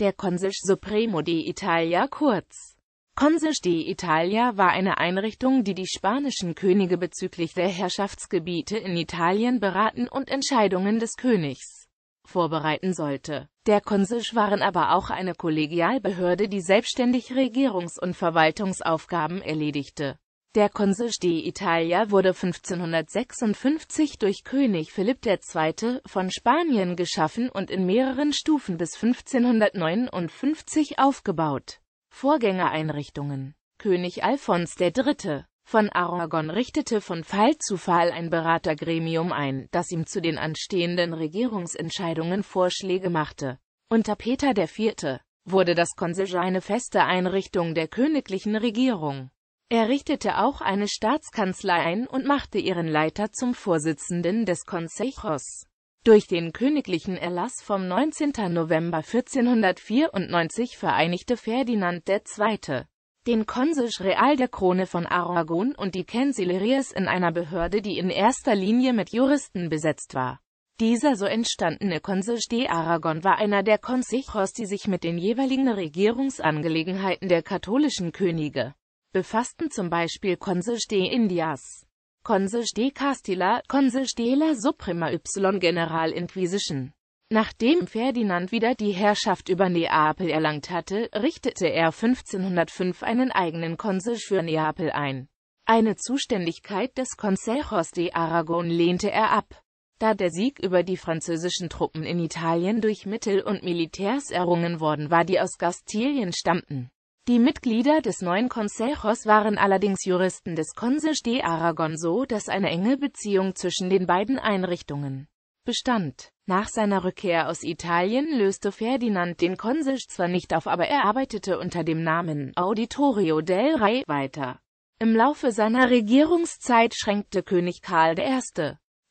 Der Consiglio Supremo di Italia kurz Consig de Italia war eine Einrichtung, die die spanischen Könige bezüglich der Herrschaftsgebiete in Italien beraten und Entscheidungen des Königs vorbereiten sollte. Der Consig waren aber auch eine Kollegialbehörde, die selbstständig Regierungs- und Verwaltungsaufgaben erledigte. Der Consul Italia wurde 1556 durch König Philipp II. von Spanien geschaffen und in mehreren Stufen bis 1559 aufgebaut. Vorgängereinrichtungen König Alfons III. von Aragon richtete von Fall zu Fall ein Beratergremium ein, das ihm zu den anstehenden Regierungsentscheidungen Vorschläge machte. Unter Peter IV. wurde das Consul eine feste Einrichtung der königlichen Regierung. Er richtete auch eine Staatskanzlei ein und machte ihren Leiter zum Vorsitzenden des Consejos. Durch den königlichen Erlass vom 19. November 1494 vereinigte Ferdinand II. den Consej Real der Krone von Aragon und die Cancelleries in einer Behörde, die in erster Linie mit Juristen besetzt war. Dieser so entstandene Consej de Aragon war einer der Consejos, die sich mit den jeweiligen Regierungsangelegenheiten der katholischen Könige befassten zum Beispiel Consej de Indias, Consej de Castilla, Consej de la Suprema y General Inquisition. Nachdem Ferdinand wieder die Herrschaft über Neapel erlangt hatte, richtete er 1505 einen eigenen Konsul für Neapel ein. Eine Zuständigkeit des Consejos de Aragon lehnte er ab, da der Sieg über die französischen Truppen in Italien durch Mittel und Militärs errungen worden war, die aus Gastilien stammten. Die Mitglieder des neuen Consejos waren allerdings Juristen des Consisch de Aragon so, dass eine enge Beziehung zwischen den beiden Einrichtungen bestand. Nach seiner Rückkehr aus Italien löste Ferdinand den Consisch zwar nicht auf, aber er arbeitete unter dem Namen Auditorio del Rey weiter. Im Laufe seiner Regierungszeit schränkte König Karl I.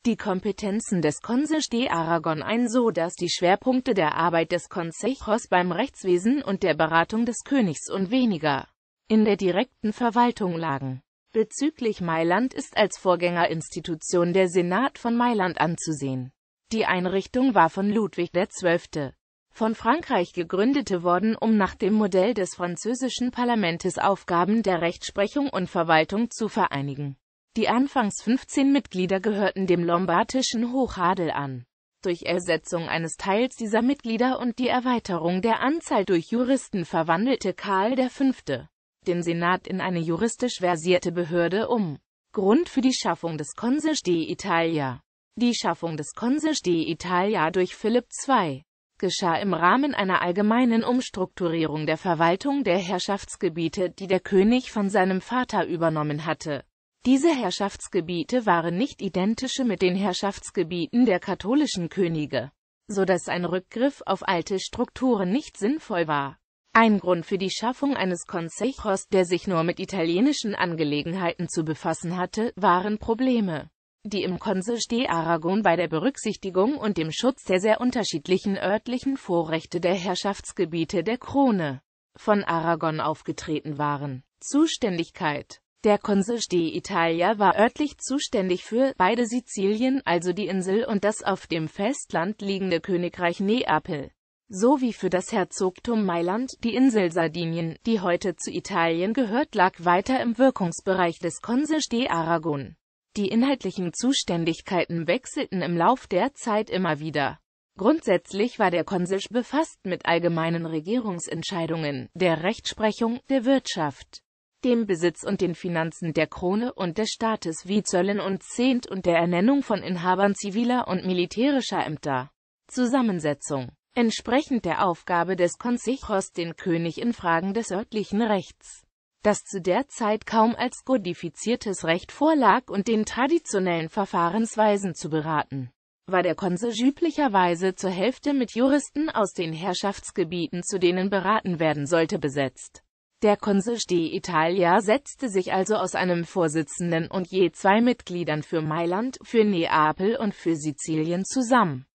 Die Kompetenzen des Conseil de Aragon ein, so dass die Schwerpunkte der Arbeit des Consejos beim Rechtswesen und der Beratung des Königs und weniger in der direkten Verwaltung lagen. Bezüglich Mailand ist als Vorgängerinstitution der Senat von Mailand anzusehen. Die Einrichtung war von Ludwig XII. von Frankreich gegründete worden, um nach dem Modell des französischen Parlamentes Aufgaben der Rechtsprechung und Verwaltung zu vereinigen. Die anfangs 15 Mitglieder gehörten dem lombardischen Hochadel an. Durch Ersetzung eines Teils dieser Mitglieder und die Erweiterung der Anzahl durch Juristen verwandelte Karl V. den Senat in eine juristisch versierte Behörde um. Grund für die Schaffung des Consig Italia. Die Schaffung des Consig Italia durch Philipp II. geschah im Rahmen einer allgemeinen Umstrukturierung der Verwaltung der Herrschaftsgebiete, die der König von seinem Vater übernommen hatte diese Herrschaftsgebiete waren nicht identische mit den Herrschaftsgebieten der katholischen Könige, so dass ein Rückgriff auf alte Strukturen nicht sinnvoll war. Ein Grund für die Schaffung eines Consejos, der sich nur mit italienischen Angelegenheiten zu befassen hatte, waren Probleme, die im Consej de Aragon bei der Berücksichtigung und dem Schutz der sehr unterschiedlichen örtlichen Vorrechte der Herrschaftsgebiete der Krone von Aragon aufgetreten waren. Zuständigkeit der Consul di Italia war örtlich zuständig für beide Sizilien, also die Insel und das auf dem Festland liegende Königreich Neapel, sowie für das Herzogtum Mailand, die Insel Sardinien, die heute zu Italien gehört, lag weiter im Wirkungsbereich des Consul di Aragon. Die inhaltlichen Zuständigkeiten wechselten im Lauf der Zeit immer wieder. Grundsätzlich war der Konsulsch befasst mit allgemeinen Regierungsentscheidungen, der Rechtsprechung, der Wirtschaft, dem Besitz und den Finanzen der Krone und des Staates wie Zöllen und Zehnt und der Ernennung von Inhabern ziviler und militärischer Ämter. Zusammensetzung Entsprechend der Aufgabe des Consejos den König in Fragen des örtlichen Rechts, das zu der Zeit kaum als kodifiziertes Recht vorlag und den traditionellen Verfahrensweisen zu beraten, war der Konsul üblicherweise zur Hälfte mit Juristen aus den Herrschaftsgebieten, zu denen beraten werden sollte, besetzt. Der Consiglio Italia setzte sich also aus einem Vorsitzenden und je zwei Mitgliedern für Mailand, für Neapel und für Sizilien zusammen